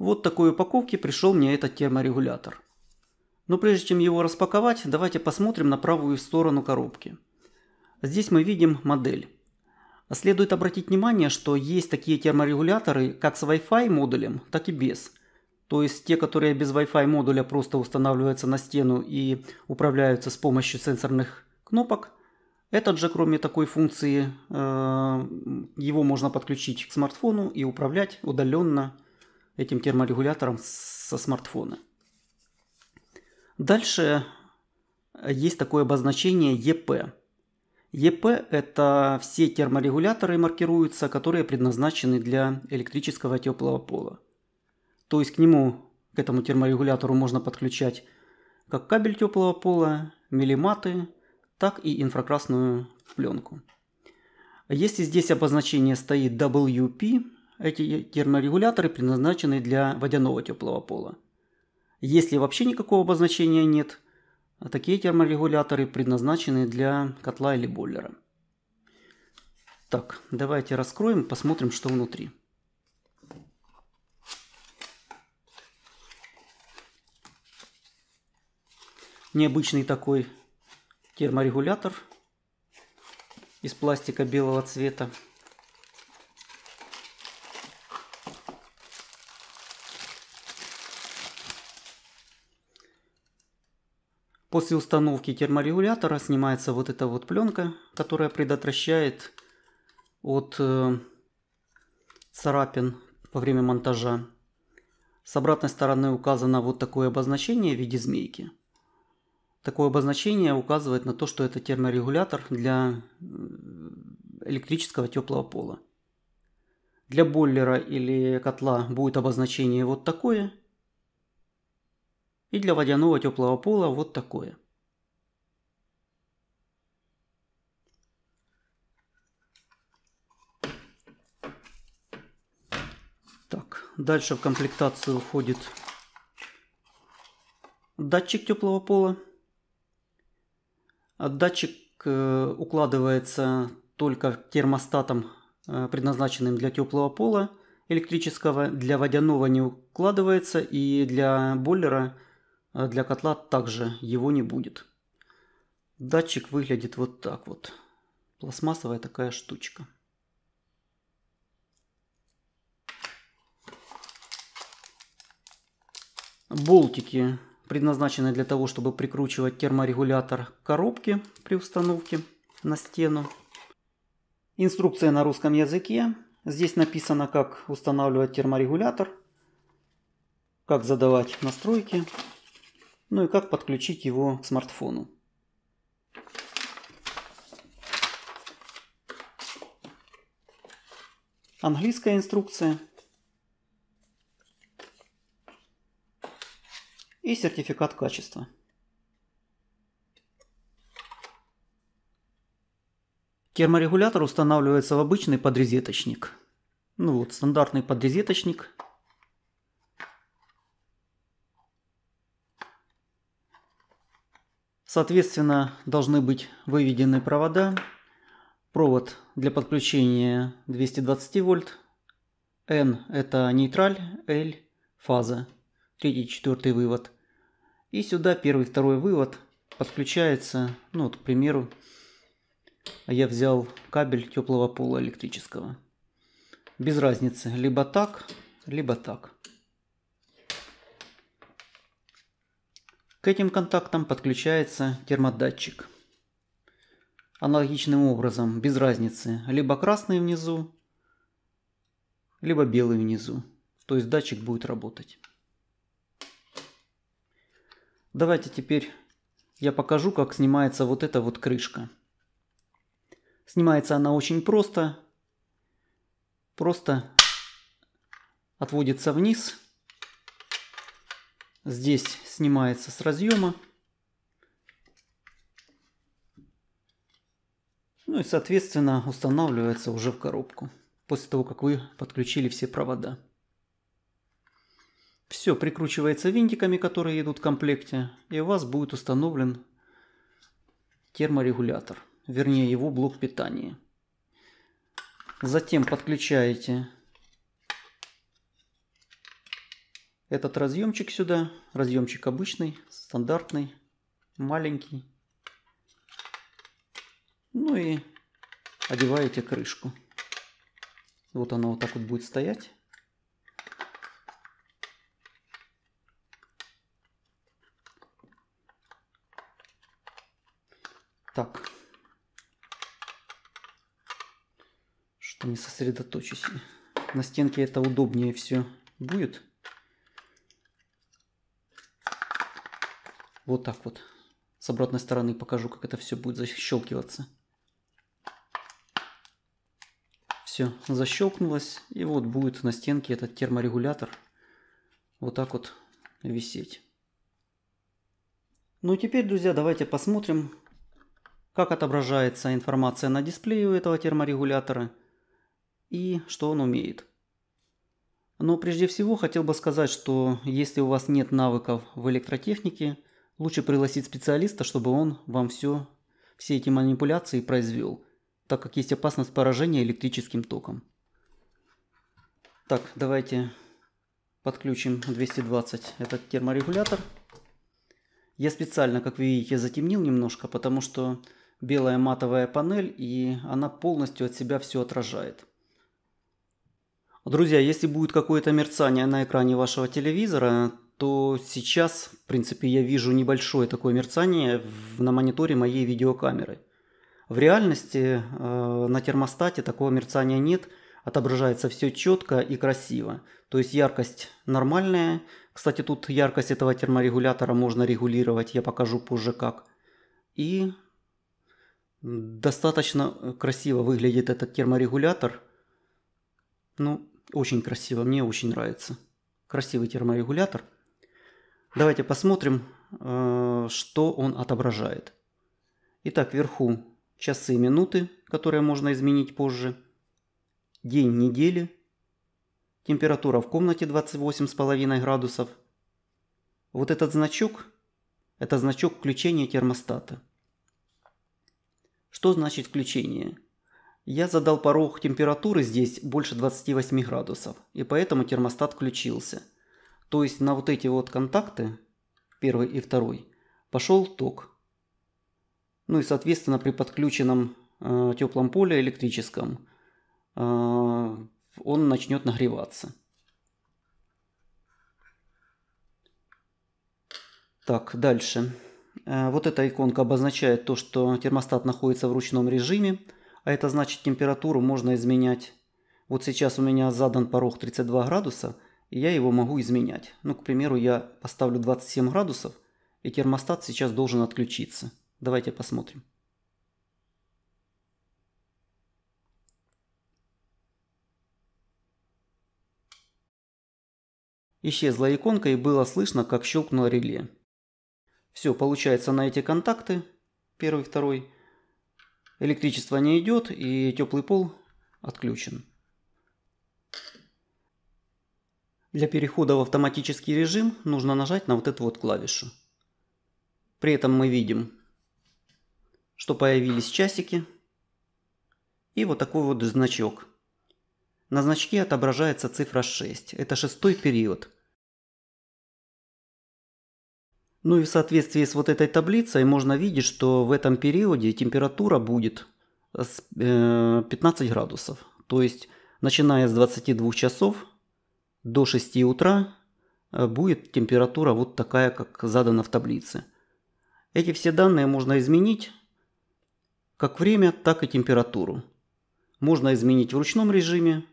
Вот такой упаковке пришел мне этот терморегулятор. Но прежде чем его распаковать, давайте посмотрим на правую сторону коробки. Здесь мы видим модель. Следует обратить внимание, что есть такие терморегуляторы как с Wi-Fi модулем, так и без. То есть те, которые без Wi-Fi модуля просто устанавливаются на стену и управляются с помощью сенсорных кнопок. Этот же, кроме такой функции, э, его можно подключить к смартфону и управлять удаленно этим терморегулятором со смартфона. Дальше э, есть такое обозначение ЕП. ЕП – это все терморегуляторы маркируются, которые предназначены для электрического теплого пола. То есть к нему, к этому терморегулятору можно подключать как кабель теплого пола, миллиматы, так и инфракрасную пленку. Если здесь обозначение стоит WP, эти терморегуляторы предназначены для водяного теплого пола. Если вообще никакого обозначения нет, такие терморегуляторы предназначены для котла или бойлера. Так, давайте раскроем, посмотрим, что внутри. Необычный такой терморегулятор из пластика белого цвета. После установки терморегулятора снимается вот эта вот пленка, которая предотвращает от э, царапин во время монтажа. С обратной стороны указано вот такое обозначение в виде змейки. Такое обозначение указывает на то, что это терморегулятор для э, электрического теплого пола. Для бойлера или котла будет обозначение вот такое – и для водяного теплого пола вот такое. Так, дальше в комплектацию входит датчик теплого пола. А датчик э, укладывается только термостатом, э, предназначенным для теплого пола электрического. Для водяного не укладывается и для бойлера – а для котла также его не будет. Датчик выглядит вот так вот. Пластмассовая такая штучка. Болтики предназначены для того, чтобы прикручивать терморегулятор коробки при установке на стену. Инструкция на русском языке. Здесь написано, как устанавливать терморегулятор, как задавать настройки ну и как подключить его к смартфону. Английская инструкция. И сертификат качества. Терморегулятор устанавливается в обычный подрезеточник. Ну вот, стандартный подрезеточник Соответственно, должны быть выведены провода. Провод для подключения 220 вольт. N – это нейтраль, L – фаза. Третий, четвертый вывод. И сюда первый, второй вывод подключается, ну вот, к примеру, я взял кабель теплого пола электрического. Без разницы, либо так, либо так. К этим контактам подключается термодатчик. Аналогичным образом, без разницы, либо красный внизу, либо белый внизу. То есть датчик будет работать. Давайте теперь я покажу, как снимается вот эта вот крышка. Снимается она очень просто. Просто отводится вниз здесь снимается с разъема. Ну и, соответственно, устанавливается уже в коробку. После того, как вы подключили все провода. Все прикручивается винтиками, которые идут в комплекте. И у вас будет установлен терморегулятор. Вернее, его блок питания. Затем подключаете этот разъемчик сюда. Разъемчик обычный, стандартный, маленький. Ну и одеваете крышку. Вот она вот так вот будет стоять. Так. Что не сосредоточусь. На стенке это удобнее все будет. Вот так вот. С обратной стороны покажу, как это все будет защелкиваться. Все, защелкнулось. И вот будет на стенке этот терморегулятор вот так вот висеть. Ну и теперь, друзья, давайте посмотрим, как отображается информация на дисплее у этого терморегулятора и что он умеет. Но прежде всего хотел бы сказать, что если у вас нет навыков в электротехнике – Лучше пригласить специалиста, чтобы он вам все, все эти манипуляции произвел, так как есть опасность поражения электрическим током. Так, давайте подключим 220 этот терморегулятор. Я специально, как вы видите, затемнил немножко, потому что белая матовая панель, и она полностью от себя все отражает. Друзья, если будет какое-то мерцание на экране вашего телевизора, то сейчас, в принципе, я вижу небольшое такое мерцание на мониторе моей видеокамеры. В реальности э, на термостате такого мерцания нет, отображается все четко и красиво. То есть яркость нормальная. Кстати, тут яркость этого терморегулятора можно регулировать, я покажу позже как. И достаточно красиво выглядит этот терморегулятор. Ну, очень красиво, мне очень нравится. Красивый терморегулятор – Давайте посмотрим, э, что он отображает. Итак, вверху часы и минуты, которые можно изменить позже, день недели, температура в комнате 28,5 градусов. Вот этот значок – это значок включения термостата. Что значит включение? Я задал порог температуры здесь больше 28 градусов, и поэтому термостат включился – то есть на вот эти вот контакты, первый и второй, пошел ток. Ну и, соответственно, при подключенном э, теплом поле электрическом э, он начнет нагреваться. Так, дальше. Э, вот эта иконка обозначает то, что термостат находится в ручном режиме, а это значит температуру можно изменять. Вот сейчас у меня задан порог 32 градуса – и я его могу изменять. Ну, к примеру, я поставлю 27 градусов, и термостат сейчас должен отключиться. Давайте посмотрим. Исчезла иконка и было слышно, как щелкнуло реле. Все, получается на эти контакты, первый, второй, электричество не идет и теплый пол отключен. Для перехода в автоматический режим нужно нажать на вот эту вот клавишу. При этом мы видим, что появились часики и вот такой вот значок. На значке отображается цифра 6. Это шестой период. Ну и в соответствии с вот этой таблицей можно видеть, что в этом периоде температура будет 15 э, градусов. То есть начиная с 22 часов до 6 утра э, будет температура вот такая, как задана в таблице. Эти все данные можно изменить, как время, так и температуру. Можно изменить в ручном режиме,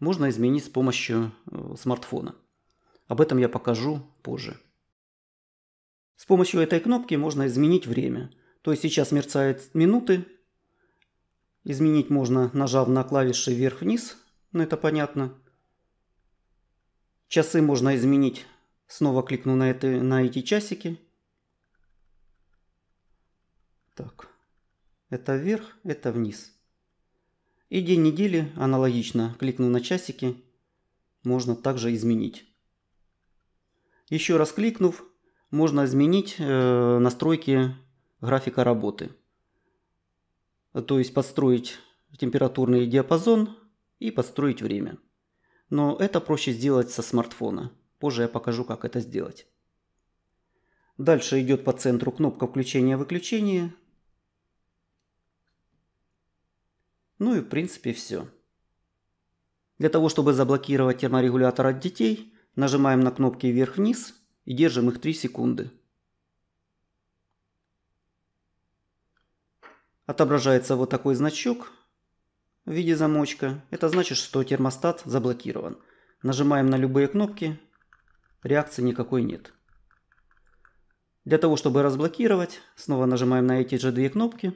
можно изменить с помощью э, смартфона. Об этом я покажу позже. С помощью этой кнопки можно изменить время. То есть сейчас мерцают минуты. Изменить можно, нажав на клавиши вверх-вниз, но ну, это понятно. Часы можно изменить. Снова кликну на, это, на эти часики. Так. Это вверх, это вниз. И день недели аналогично. Кликну на часики. Можно также изменить. Еще раз кликнув, можно изменить э, настройки графика работы. То есть подстроить температурный диапазон и подстроить время но это проще сделать со смартфона. Позже я покажу, как это сделать. Дальше идет по центру кнопка включения-выключения. Ну и в принципе все. Для того, чтобы заблокировать терморегулятор от детей, нажимаем на кнопки вверх-вниз и держим их 3 секунды. Отображается вот такой значок, в виде замочка, это значит, что термостат заблокирован. Нажимаем на любые кнопки, реакции никакой нет. Для того, чтобы разблокировать, снова нажимаем на эти же две кнопки.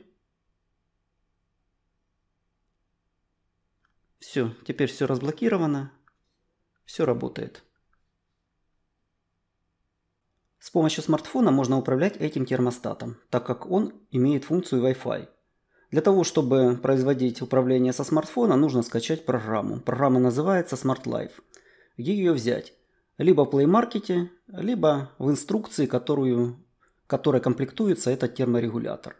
Все, теперь все разблокировано, все работает. С помощью смартфона можно управлять этим термостатом, так как он имеет функцию Wi-Fi. Для того, чтобы производить управление со смартфона, нужно скачать программу. Программа называется Smart Life. Где ее взять? Либо в Play Market, либо в инструкции, которую, которой комплектуется этот терморегулятор.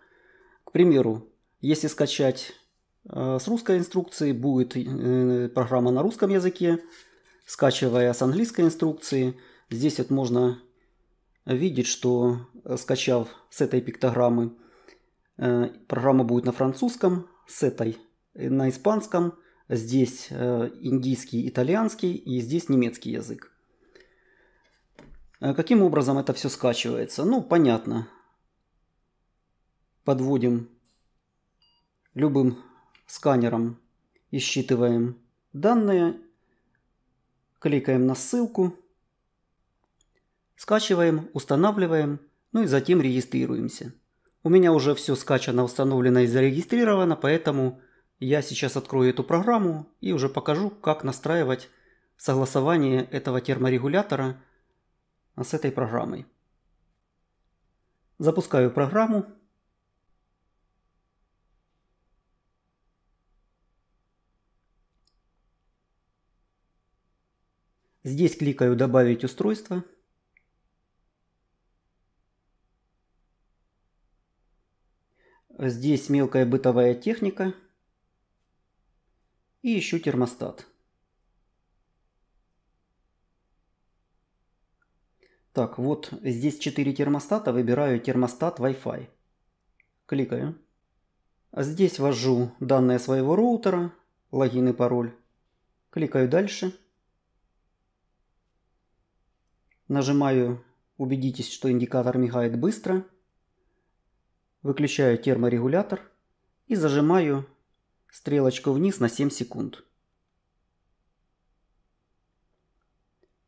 К примеру, если скачать э, с русской инструкции, будет э, программа на русском языке. Скачивая с английской инструкции, здесь вот можно видеть, что э, скачав с этой пиктограммы Э, программа будет на французском с этой, э, на испанском, здесь э, индийский, итальянский и здесь немецкий язык. Каким образом это все скачивается? Ну, понятно. Подводим любым сканером и данные. Кликаем на ссылку. Скачиваем, устанавливаем, ну и затем регистрируемся. У меня уже все скачано, установлено и зарегистрировано, поэтому я сейчас открою эту программу и уже покажу, как настраивать согласование этого терморегулятора с этой программой. Запускаю программу. Здесь кликаю «Добавить устройство». Здесь мелкая бытовая техника и ищу термостат. Так, вот здесь 4 термостата, выбираю термостат Wi-Fi. Кликаю. Здесь ввожу данные своего роутера, логин и пароль. Кликаю дальше. Нажимаю «Убедитесь, что индикатор мигает быстро». Выключаю терморегулятор и зажимаю стрелочку вниз на 7 секунд.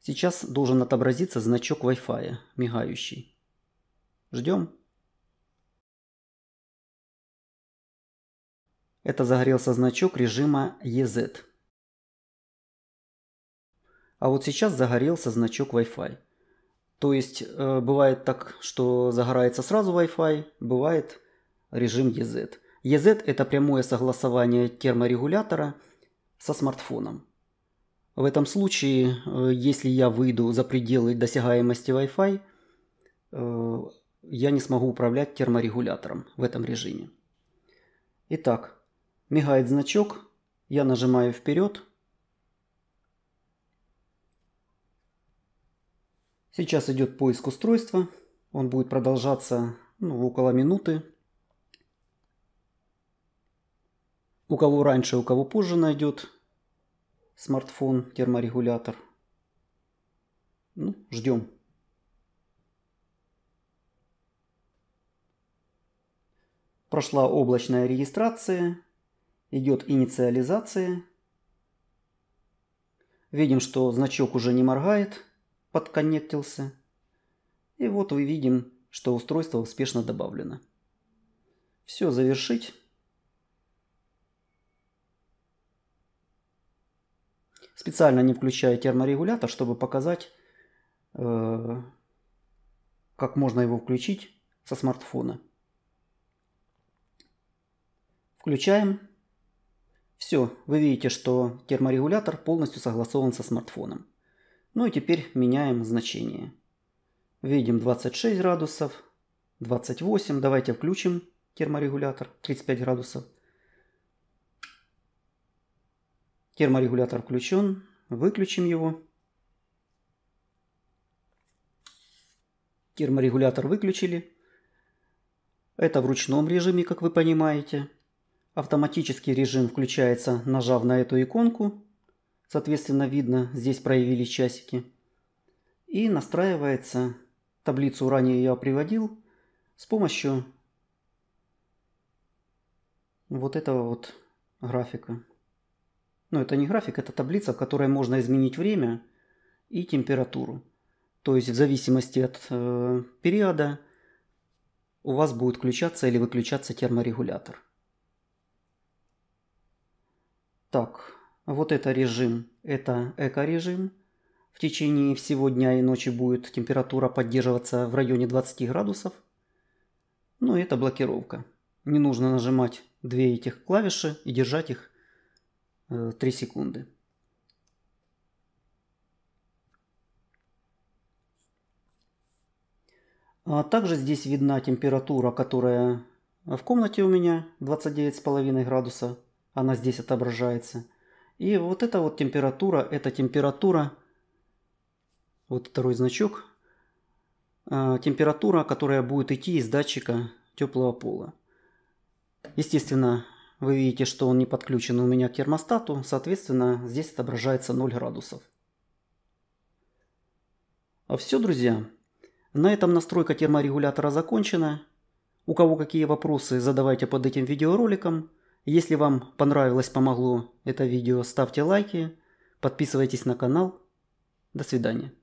Сейчас должен отобразиться значок Wi-Fi, мигающий. Ждем. Это загорелся значок режима EZ. А вот сейчас загорелся значок Wi-Fi. То есть э, бывает так, что загорается сразу Wi-Fi, бывает режим EZ. EZ – это прямое согласование терморегулятора со смартфоном. В этом случае, э, если я выйду за пределы досягаемости Wi-Fi, э, я не смогу управлять терморегулятором в этом режиме. Итак, мигает значок, я нажимаю вперед – Сейчас идет поиск устройства. Он будет продолжаться ну, около минуты. У кого раньше, у кого позже найдет смартфон, терморегулятор. Ну, ждем. Прошла облачная регистрация, идет инициализация. Видим, что значок уже не моргает подконнектился. И вот вы видим, что устройство успешно добавлено. Все завершить. Специально не включая терморегулятор, чтобы показать, э, как можно его включить со смартфона. Включаем. Все, вы видите, что терморегулятор полностью согласован со смартфоном. Ну и теперь меняем значение. Видим 26 градусов, 28. Давайте включим терморегулятор. 35 градусов. Терморегулятор включен. Выключим его. Терморегулятор выключили. Это в ручном режиме, как вы понимаете. Автоматический режим включается, нажав на эту иконку соответственно видно, здесь проявились часики. И настраивается, таблицу ранее я приводил, с помощью вот этого вот графика. Но ну, это не график, это таблица, в которой можно изменить время и температуру. То есть в зависимости от э, периода у вас будет включаться или выключаться терморегулятор. Так, вот это режим, это эко-режим. В течение всего дня и ночи будет температура поддерживаться в районе 20 градусов. Ну и это блокировка. Не нужно нажимать две этих клавиши и держать их 3 э, секунды. А также здесь видна температура, которая в комнате у меня 29,5 градуса. Она здесь отображается. И вот эта вот температура, эта температура, вот второй значок, э, температура, которая будет идти из датчика теплого пола. Естественно, вы видите, что он не подключен у меня к термостату, соответственно, здесь отображается 0 градусов. А все, друзья. На этом настройка терморегулятора закончена. У кого какие вопросы, задавайте под этим видеороликом. Если вам понравилось, помогло это видео, ставьте лайки, подписывайтесь на канал. До свидания.